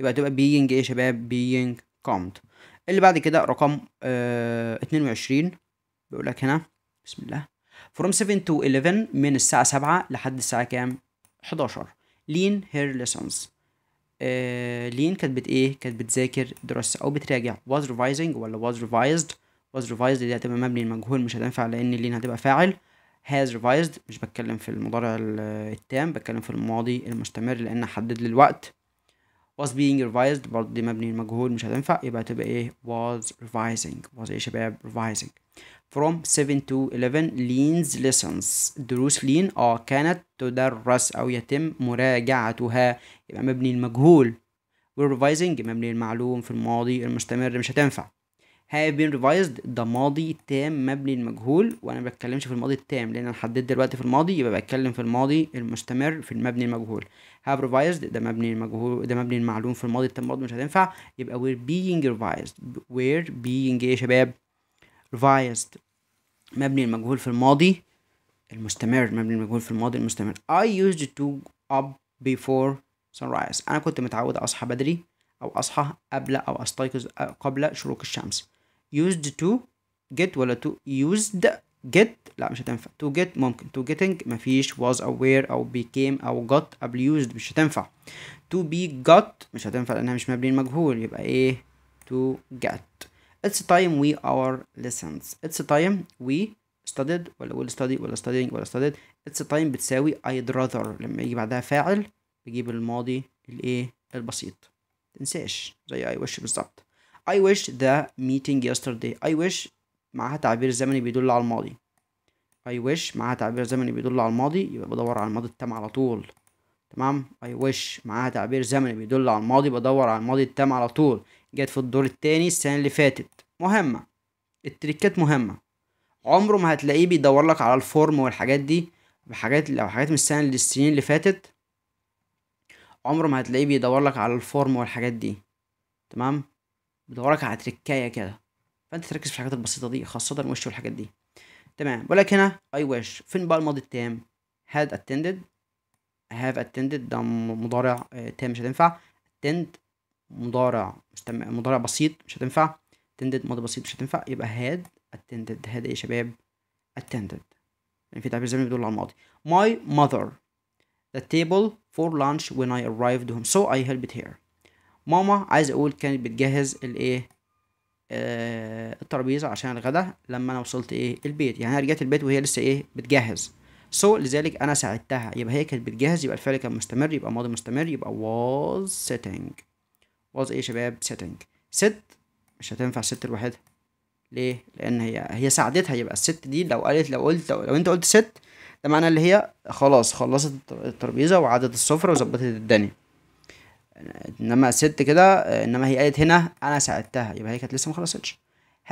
يبقى تبقى being ايه شباب being calmed اللي بعد كده رقم آه 22 بيقول لك هنا بسم الله from 7 to 11 من الساعة 7 لحد الساعة كام 11 لين هير lessons لين آه، كانت بت ايه كانت بتذاكر دراسة او بتراجع was revising ولا was revised was revised دي هتبقى مبني المجهول مش هتنفع لان لين هتبقى فاعل has revised مش بتكلم في المضارع التام بتكلم في الماضي المستمر لان حدد لي الوقت was being revised برضه دي مبني المجهول مش هتنفع يبقى تبقى ايه was revising was ايه شباب revising from 7 to 11 leans lessons دروس لين اه كانت تدرس او يتم مراجعتها يبقى مبني المجهول revising مبني المعلوم في الماضي المستمر مش هتنفع have been revised ده ماضي تام مبني المجهول وانا ما بتكلمش في الماضي التام لان انا حددت دلوقتي في الماضي يبقى بتكلم في الماضي المستمر في المبني المجهول have revised ده مبني المجهول ده مبني المعلوم في الماضي التام برضه مش هتنفع يبقى we're being revised we're being ايه يا شباب revised مبني المجهول في الماضي المستمر مبني المجهول في الماضي المستمر I used to up before sunrise انا كنت متعود اصحى بدري او اصحى قبل او استيقظ قبل شروق الشمس used to get ولا to used get لا مش هتنفع to get ممكن to getting مفيش was aware أو became أو got قبل used مش هتنفع to be got مش هتنفع لأنها مش مبني مجهول يبقى إيه to get it's time we our lessons it's time we studied ولا will study ولا studying ولا studied it's time بتساوي I'd rather لما يجي بعدها فاعل بجيب الماضي الايه البسيط تنساش زي I wish بالظبط I wish the meeting yesterday I wish معاها تعبير زمني بيدل على الماضي I wish معاها تعبير زمني بيدل على الماضي يبقى بدور على الماضي التام على طول تمام I wish معاها تعبير زمني بيدل على الماضي بدور على الماضي التام على طول جت في الدور التاني السنة اللي فاتت مهمة التريكات مهمة عمره ما هتلاقيه بيدور لك على الفورم والحاجات دي بحاجات لو حاجات من السنة للسنين اللي فاتت عمره ما هتلاقيه بيدور لك على الفورم والحاجات دي تمام بدورك على تركايه كده فانت تركز في الحاجات البسيطه دي خاصه وش والحاجات دي تمام بقول لك هنا اي ويش فين بقى الماضي التام had attended have attended ده مضارع آه، تام مش هتنفع attend مضارع مضارع بسيط مش هتنفع attended ماضي بسيط مش هتنفع يبقى had attended had ايه يا شباب attended يعني في تعبير زمني بيدل على الماضي my mother the table for lunch when I arrived home so I helped her ماما عايز اقول كانت بتجهز الايه آه الترابيزه عشان الغدا لما انا وصلت ايه البيت يعني انا رجعت البيت وهي لسه ايه بتجهز سو so, لذلك انا ساعدتها يبقى هي كانت بتجهز يبقى الفعل كان مستمر يبقى ماضي مستمر يبقى was sitting was ايه يا شباب sitting ست مش هتنفع ست لوحدها ليه لان هي هي ساعدتها يبقى الست دي لو قالت لو قلت لو, لو انت قلت ست ده معناه اللي هي خلاص خلصت الترابيزه وعدت السفره وظبطت الدنيا انما ست كده انما هي قالت هنا انا ساعدتها يبقى هي كانت لسه ما خلصتش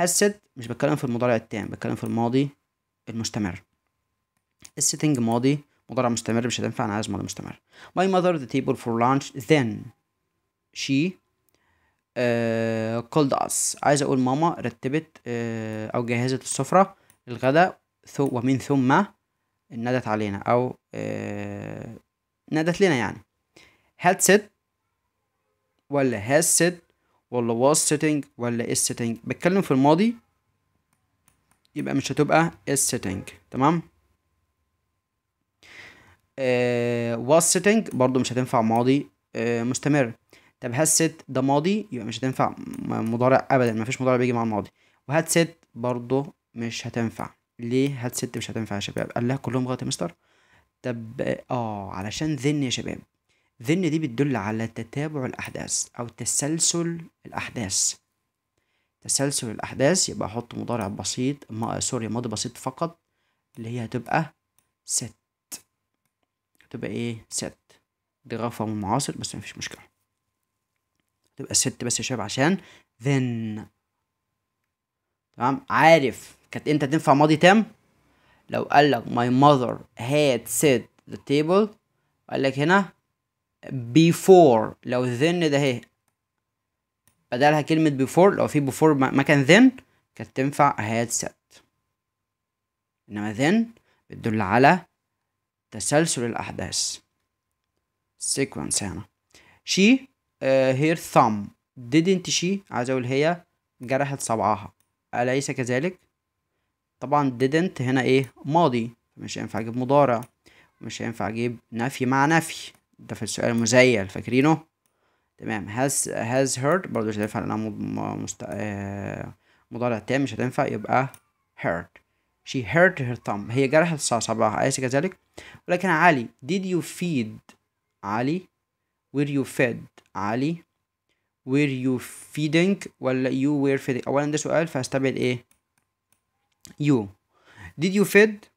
ست مش بتكلم في المضارع التام بتكلم في الماضي المستمر السيتنج ماضي مضارع مستمر مش هتنفع انا عايز ماضي مستمر my mother the table for lunch then she uh, called us عايز اقول ماما رتبت uh, او جهزت السفرة للغدا ثو ومن ثم نادت علينا او uh, نادت لنا يعني هاد ست ولا has said ولا was sitting ولا is sitting بتكلم في الماضي يبقى مش هتبقى is sitting تمام آه was sitting برضو مش هتنفع ماضي آه مستمر طب has sit ده ماضي يبقى مش هتنفع مضارع ابدا مفيش مضارع بيجي مع الماضي وهات sit برضو مش هتنفع ليه هات ست مش هتنفع يا شباب قال لها كلهم غلط يا مستر طب اه علشان ذن يا شباب ذن دي بتدل على تتابع الأحداث أو تسلسل الأحداث تسلسل الأحداث يبقى أحط مضارع بسيط ما سوري ماضي بسيط فقط اللي هي هتبقى ست هتبقى إيه ست دي غرفة المعاصر بس مفيش مشكلة هتبقى ست بس يا شباب عشان ذن تمام عارف كانت امتى تنفع ماضي تام لو قال لك my mother had set the table قال لك هنا before لو then ده اهي بدلها كلمة before لو في before مكان then كانت تنفع had set إنما then بتدل على تسلسل الأحداث sequence هنا she uh, her thumb didn't she عايز أقول هي جرحت صبعها أليس كذلك؟ طبعا didn't هنا إيه ماضي مش هينفع أجيب مضارع مش هينفع أجيب نفي مع نفي ده في السؤال مزيل فاكرينه تمام has has heard برضه مش هتنفع لأنها مست... آه، مضارع تام مش هتنفع يبقى hurt she hurt her thumb هي جرحت صباعها أليس كذلك ولكن علي did you feed علي were you fed علي were you feeding ولا you were feeding أولا ده سؤال فهستبعد إيه you did you feed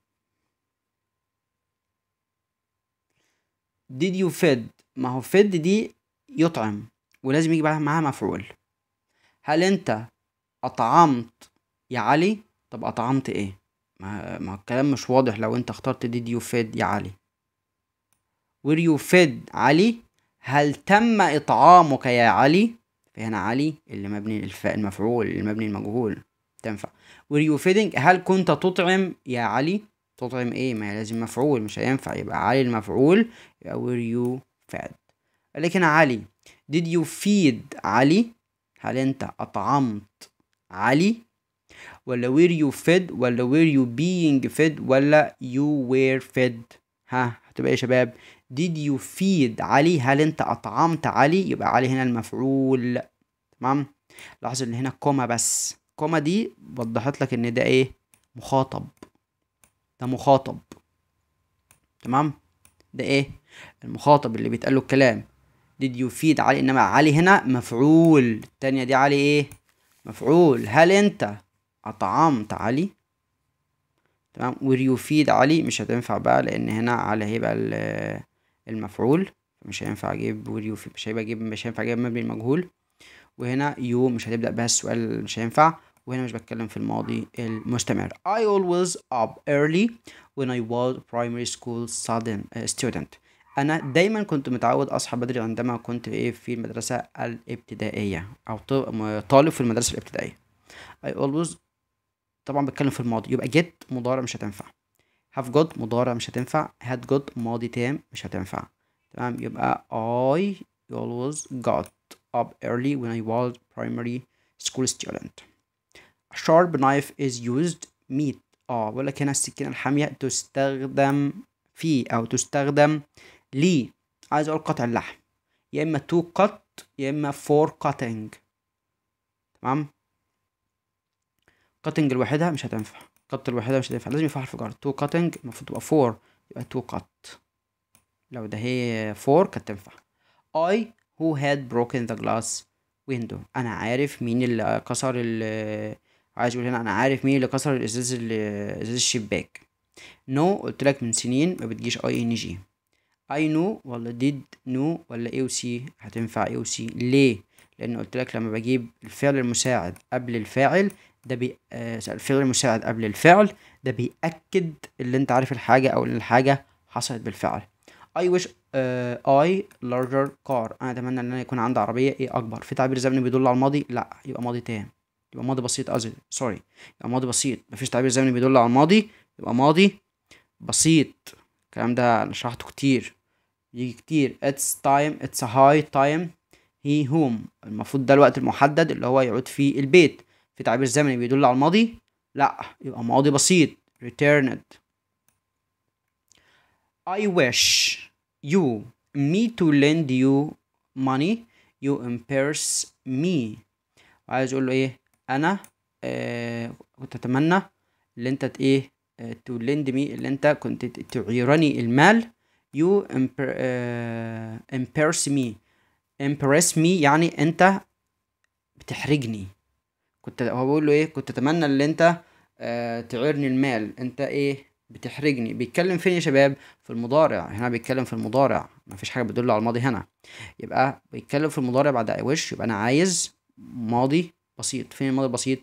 did you fed ما هو fed دي يطعم ولازم يجي معاها مفعول هل انت اطعمت يا علي طب اطعمت ايه ما, ما الكلام مش واضح لو انت اخترت did you fed يا علي were you fed علي هل تم اطعامك يا علي فهنا علي اللي مبني الفاء المفعول مبني المجهول تنفع were you feeding هل كنت تطعم يا علي تطعم ايه ما هي لازم مفعول مش هينفع يبقى علي المفعول يبقى were you fed لكن علي did you feed علي هل انت اطعمت علي ولا were you fed ولا were you being fed ولا you were fed ها هتبقى إيه يا شباب did you feed علي هل انت اطعمت علي يبقى علي هنا المفعول تمام لاحظ ان هنا كوما بس كوما دي وضحت لك ان ده ايه مخاطب ده مخاطب تمام ده ايه المخاطب اللي بيتقال له الكلام did you feed علي انما علي هنا مفعول التانية دي علي ايه مفعول هل انت اطعمت علي تمام feed علي مش هتنفع بقى لان هنا علي هيبقى المفعول مش هينفع اجيب وريوفيد مش هيبقى اجيب مش هينفع اجيب مبني المجهول وهنا يو مش هتبدأ بها السؤال مش هينفع وهنا مش بتكلم في الماضي المستمر I always up early when I was primary school student uh, انا دايما كنت متعود اصحى بدري عندما كنت ايه في المدرسه الابتدائيه او طالب في المدرسه الابتدائيه I always طبعا بتكلم في الماضي يبقى get مضارع مش هتنفع have got مضارع مش هتنفع had got ماضي تام مش هتنفع تمام يبقى I always got up early when I was primary school student sharp knife is used meat اه بقول لك هنا السكينة الحامية تستخدم في أو تستخدم لي عايز أقول قطع اللحم يا إما to cut يا إما for cutting تمام cutting لوحدها مش هتنفع قط لوحدها مش هتنفع لازم يبقى حرف جر to cutting المفروض تبقى for يبقى to cut لو ده هي for كانت تنفع I who had broken the glass window أنا عارف مين اللي كسر ال عايز يقول هنا انا عارف مين اللي كسر الازاز ازاز الشباك نو no قلت لك من سنين ما بتجيش اي ان جي اي نو ولا ديد نو ولا اي سي هتنفع اي سي ليه لان قلت لك لما بجيب الفعل المساعد قبل الفاعل ده بي... آه الفعل المساعد قبل الفعل ده بيأكد اللي انت عارف الحاجة او ان الحاجة حصلت بالفعل I wish uh, I larger car انا اتمنى ان انا يكون عندي عربية ايه اكبر في تعبير زمني بيدل على الماضي لا يبقى ماضي تام يبقى ماضي بسيط قصدي سوري يبقى ماضي بسيط مفيش تعبير زمني بيدل على الماضي يبقى ماضي بسيط الكلام ده انا شرحته كتير يجي كتير اتس تايم اتس هاي تايم هي هوم المفروض ده الوقت المحدد اللي هو يعود فيه البيت في تعبير زمني بيدل على الماضي لا يبقى ماضي بسيط returned I wish you me to lend you money you embarrass me عايز اقول له ايه انا كنت آه، اتمنى اللي انت ايه تو لند مي اللي انت كنت تعيرني المال يو امبرس مي امبرس مي يعني انت بتحرجني كنت هو بقول له ايه كنت اتمنى اللي انت اه تعيرني المال انت ايه بتحرجني بيتكلم فين يا شباب في المضارع هنا بيتكلم في المضارع مفيش حاجه بتدل على الماضي هنا يبقى بيتكلم في المضارع بعد اي وش يبقى انا عايز ماضي بسيط فين الماضي البسيط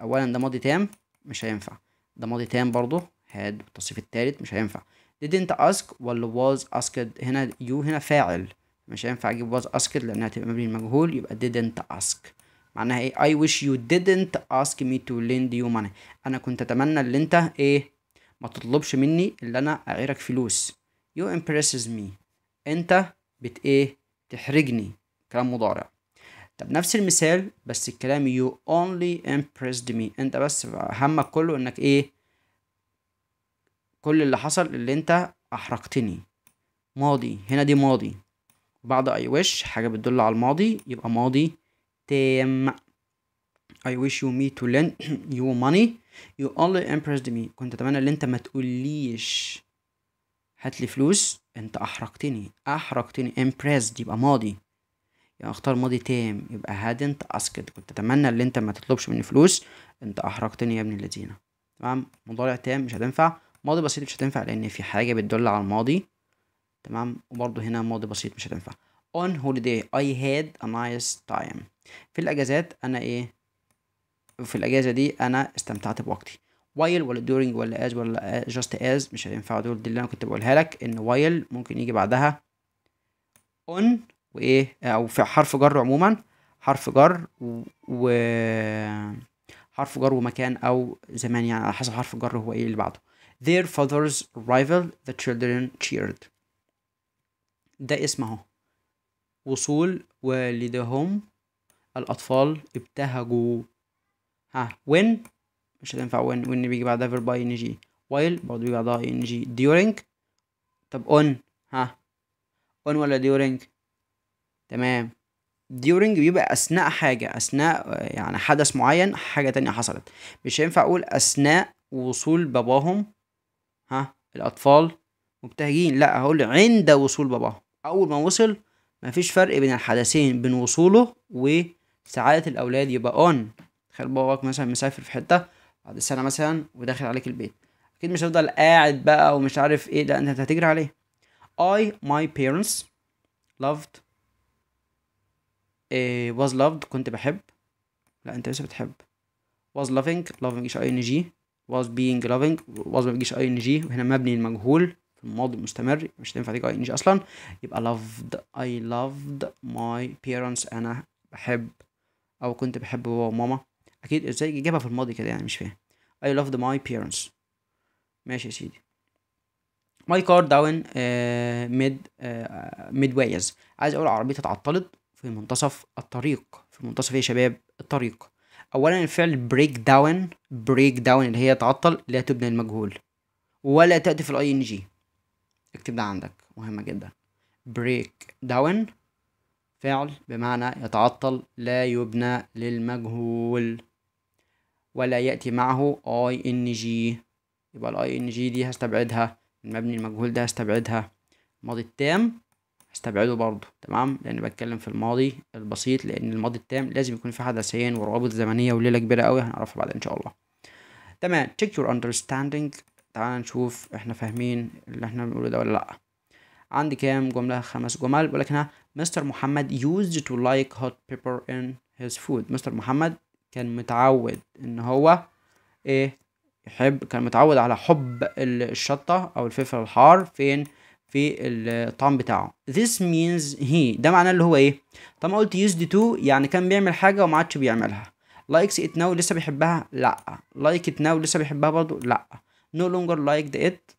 اولا ده ماضي تام مش هينفع ده ماضي تام برضه هاد التصريف التالت مش هينفع didn't ask ولا was asked هنا يو هنا فاعل مش هينفع اجيب was asked لانها تبقى مبني المجهول يبقى didn't ask معناها ايه I wish you didn't ask me to lend you money انا كنت اتمنى ان انت ايه ما تطلبش مني ان انا اعيرك فلوس you impresses me انت بت ايه تحرجني كلام مضارع طب نفس المثال بس الكلام يو اونلي امبرسد مي انت بس همك كله انك ايه كل اللي حصل اللي انت احرقتني ماضي هنا دي ماضي بعد اي ويش حاجه بتدل على الماضي يبقى ماضي تام I wish you me to lend [CLEARS THROAT] you money you only impressed me كنت اتمنى ان انت ما تقوليش هاتلي فلوس انت احرقتني احرقتني امبرسد يبقى ماضي يعني اختار ماضي تام يبقى هادنت اسكت كنت اتمنى ان انت ما تطلبش مني فلوس انت احرجتني يا ابن الذين تمام مضارع تام مش هتنفع ماضي بسيط مش هتنفع لان في حاجه بتدل على الماضي تمام وبرضه هنا ماضي بسيط مش هتنفع on holiday I had a nice time في الاجازات انا ايه في الاجازه دي انا استمتعت بوقتي while ولا during ولا as ولا just as مش هينفع دول دي اللي انا كنت بقولها لك ان while ممكن يجي بعدها on وايه او في حرف جر عموما حرف جر و حرف جر ومكان او زمان يعني على حسب حرف الجر هو ايه اللي بعده their father's arrival the children cheered ده اسمه وصول والدهم الأطفال ابتهجوا ها when مش هتنفع when when بيجي بعدها verb ing while برضه بيجي بعدها ing during طب on ها on ولا during تمام ديورنج بيبقى اثناء حاجه اثناء يعني حدث معين حاجه تانية حصلت مش هينفع اقول اثناء وصول باباهم ها الاطفال مبتهجين لا هقول عند وصول باباهم اول ما وصل مفيش فرق بين الحدثين بين وصوله وسعاده الاولاد يبقى اون تخيل باباك مثلا مسافر في حته بعد سنه مثلا وداخل عليك البيت اكيد مش هتفضل قاعد بقى ومش عارف ايه ده انت هتجري عليه I my parents loved إيه، was loved كنت بحب لا انت لسه بتحب was loving loving مفيش اي ان جي was being loving was ما بيجيش اي ان جي وهنا مبني المجهول في الماضي المستمر مش هتنفع تيجي اي ان جي اصلا يبقى loved I loved my parents انا بحب او كنت بحب بابا وماما اكيد ازاي جابها في الماضي كده يعني مش فاهم I loved my parents ماشي يا سيدي my car down uh, mid uh, midways عايز اقول عربيتي اتعطلت في منتصف الطريق في منتصف يا شباب الطريق اولا الفعل بريك داون بريك داون اللي هي تعطل لا تبنى المجهول ولا تاتي في الاي ان جي اكتب ده عندك مهمه جدا بريك داون فعل بمعنى يتعطل لا يبنى للمجهول ولا ياتي معه اي ان جي يبقى الاي ان جي دي هستبعدها المبني المجهول ده هستبعدها الماضي التام استبعده برضه تمام لان بتكلم في الماضي البسيط لان الماضي التام لازم يكون في حدثين وروابط زمنيه وليله كبيره قوي هنعرفها بعد ان شاء الله تمام check your understanding تعال نشوف احنا فاهمين اللي احنا بنقوله ده ولا لا عندي كام جمله خمس جمل بقول لك هنا مستر محمد used to like hot pepper in his food مستر محمد كان متعود ان هو ايه يحب كان متعود على حب الشطه او الفلفل الحار فين في الطعم بتاعه this means he ده معناه اللي هو ايه طب ما قلت used to يعني كان بيعمل حاجه وما عادش بيعملها likes it now لسه بيحبها لا like it now لسه بيحبها برضه لا no longer liked it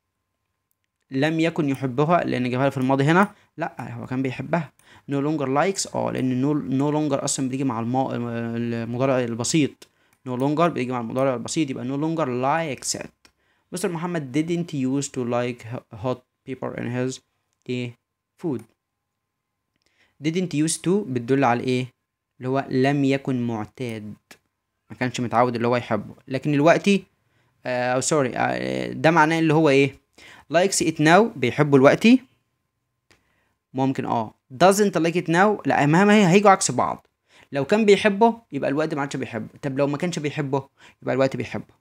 لم يكن يحبها لان جابها في الماضي هنا لا هو كان بيحبها no longer likes اه لان no, no longer اصلا بتيجي مع المضارع البسيط no longer بيجي مع المضارع البسيط يبقى no longer likes it مستر محمد didn't used to like hot paper and his a food didn't used to بتدل على ايه اللي هو لم يكن معتاد ما كانش متعود اللي هو يحبه لكن دلوقتي آه، او سوري آه، ده معناه اللي هو ايه likes it now بيحبه دلوقتي ممكن اه doesn't like it now لا مهما هي هيجوا عكس بعض لو كان بيحبه يبقى الوقت ما عادش بيحبه طب لو ما كانش بيحبه يبقى الوقت بيحبه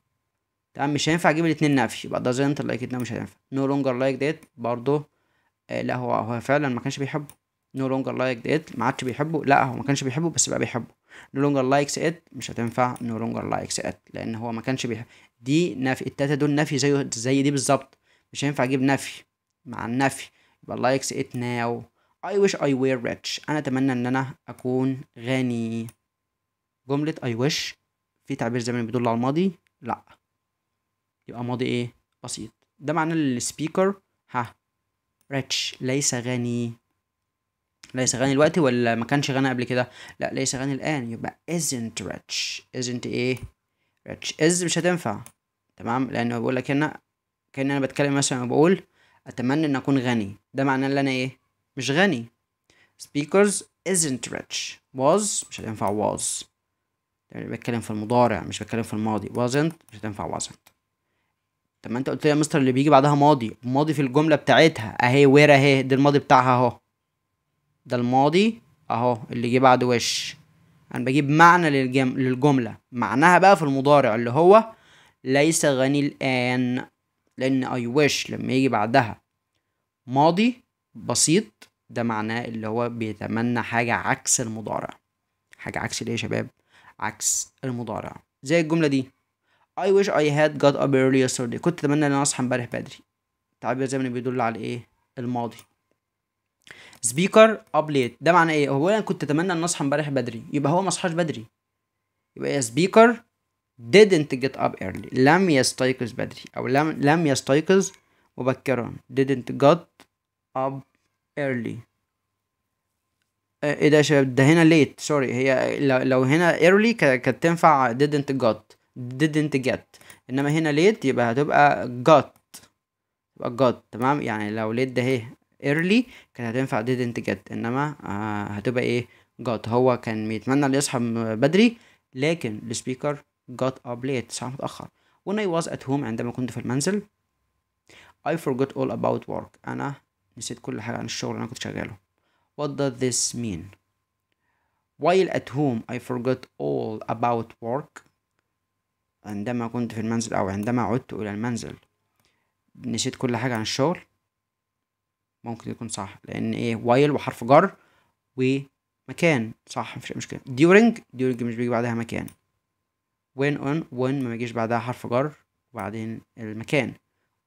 تمام مش هينفع اجيب الاتنين نفي يبقى doesn't like it ده مش هينفع نو لونجر لايك ديت برضه آه لا هو هو فعلا ما كانش بيحبه نو لونجر لايك ديت ما عادش بيحبه لا هو ما كانش بيحبه بس بقى بيحبه نو لونجر لايكس ات مش هتنفع نو لونجر لايكس ات لان هو ما كانش بيحب دي نفي التلاته دول نفي زي زي دي بالظبط مش هينفع اجيب نفي مع النفي يبقى لايكس ات ناو I wish I were rich انا اتمنى ان انا اكون غني جملة I wish في تعبير زمني بيدل على الماضي لا يبقى ماضي ايه بسيط ده معناه السبيكر ها ريتش ليس غني ليس غني دلوقتي ولا ما كانش غني قبل كده لا ليس غني الان يبقى isn't rich isn't ايه rich is مش هتنفع تمام لانه بقول لك هنا كان انا بتكلم مثلا بقول اتمنى ان اكون غني ده معناه ان انا ايه مش غني speakers isn't rich was مش هتنفع was يعني بتكلم في المضارع مش بتكلم في الماضي wasn't مش هتنفع wasn't طب ما انت قلت لي يا مستر اللي بيجي بعدها ماضي ماضي في الجمله بتاعتها اهي وير اهي ده الماضي بتاعها اهو ده الماضي اهو اللي جه بعد وش انا بجيب معنى للجم... للجمله معناها بقى في المضارع اللي هو ليس غني الان لان اي وش لما يجي بعدها ماضي بسيط ده معناه اللي هو بيتمنى حاجه عكس المضارع حاجه عكس الايه يا شباب عكس المضارع زي الجمله دي I wish I had got up early yesterday كنت اتمنى ان انا اصحى امبارح بدري تعبير ما بيدل على ايه الماضي سبيكر اب ليت ده معناه ايه هو انا كنت اتمنى ان اصحى امبارح بدري يبقى هو ما صحاش بدري يبقى سبيكر إيه؟ didn't get up early لم يستيقظ بدري او لم لم يستيقظ مبكرا didn't get up early ايه ده يا شباب ده هنا late سوري هي لو هنا early كانت تنفع didn't got didn't get انما هنا late يبقى هتبقى got يبقى got تمام يعني لو late ده اهي early كانت هتنفع didn't get انما آه، هتبقى ايه got هو كان بيتمنى انه يصحى بدري لكن السبيكر got up late صحى متأخر when I was at home عندما كنت في المنزل I forgot all about work أنا نسيت كل حاجة عن الشغل اللي أنا كنت شغاله what does this mean while at home I forgot all about work عندما كنت في المنزل أو عندما عدت إلى المنزل نسيت كل حاجة عن الشغل ممكن يكون صح لأن إيه وايل وحرف جر ومكان صح مفيش مشكلة during during مش بيجي بعدها مكان when on when ما بيجيش بعدها حرف جر وبعدين المكان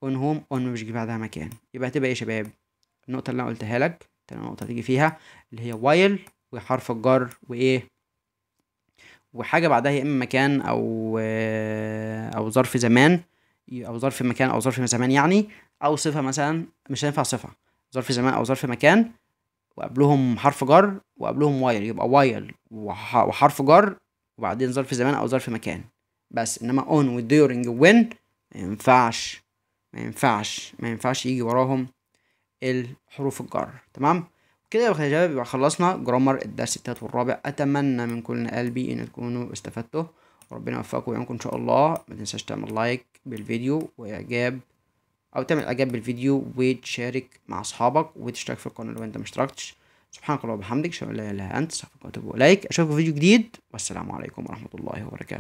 on home on ما بيجي بعدها مكان يبقى هتبقى إيه يا شباب النقطة اللي أنا قلتها لك تاني نقطة تيجي فيها اللي هي while وحرف الجر وإيه وحاجه بعدها يا اما مكان او او ظرف زمان او ظرف مكان او ظرف زمان يعني او صفه مثلا مش هينفع صفه ظرف زمان او ظرف مكان وقبلهم حرف جر وقبلهم وايل يبقى وايل وحرف جر وبعدين ظرف زمان او ظرف مكان بس انما اون وديورنج وين ما ينفعش ما ينفعش ما ينفعش يجي وراهم الحروف الجر تمام كده يا شباب يبقى خلصنا جرامر الدرس التالت والرابع اتمنى من كل قلبي ان تكونوا استفدتوا وربنا يوفقكم ويعينكم ان شاء الله ما تنساش تعمل لايك بالفيديو واعجاب او تعمل اعجاب بالفيديو وتشارك مع اصحابك وتشترك في القناه لو انت ما اشتركتش سبحانك اللهم وبحمدك اشهد ان لا اله الا انت استغفرك واتوب اليك اشوفكم في فيديو جديد والسلام عليكم ورحمه الله وبركاته